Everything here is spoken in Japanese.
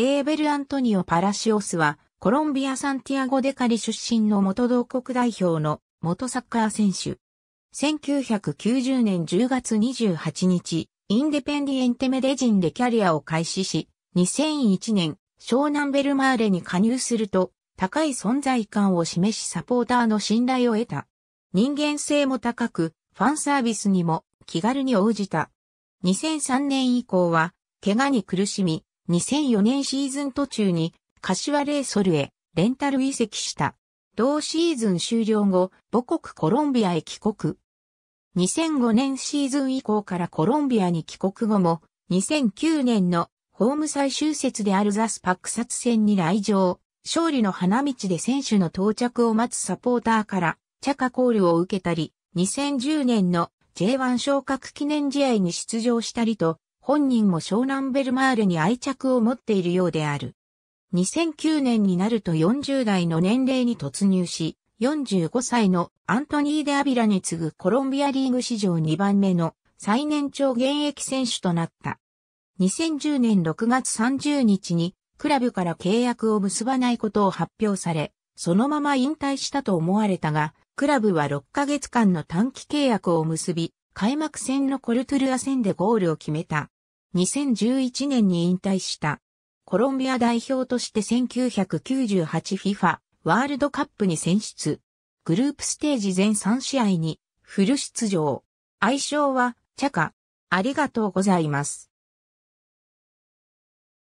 エーベル・アントニオ・パラシオスは、コロンビア・サンティアゴ・デカリ出身の元同国代表の元サッカー選手。1990年10月28日、インデペンディエンテメデジンでキャリアを開始し、2001年、湘南ベルマーレに加入すると、高い存在感を示しサポーターの信頼を得た。人間性も高く、ファンサービスにも気軽に応じた。2003年以降は、怪我に苦しみ、2004年シーズン途中に柏レイソルへレンタル移籍した。同シーズン終了後、母国コロンビアへ帰国。2005年シーズン以降からコロンビアに帰国後も、2009年のホーム最終節であるザスパック殺戦に来場。勝利の花道で選手の到着を待つサポーターから、チャカコールを受けたり、2010年の J1 昇格記念試合に出場したりと、本人も湘南ベルマーレに愛着を持っているようである。2009年になると40代の年齢に突入し、45歳のアントニー・デ・アビラに次ぐコロンビアリーグ史上2番目の最年長現役選手となった。2010年6月30日にクラブから契約を結ばないことを発表され、そのまま引退したと思われたが、クラブは6ヶ月間の短期契約を結び、開幕戦のコルトゥルア戦でゴールを決めた。2011年に引退した。コロンビア代表として 1998FIFA ワールドカップに選出。グループステージ全3試合にフル出場。愛称はチャカ。ありがとうございます。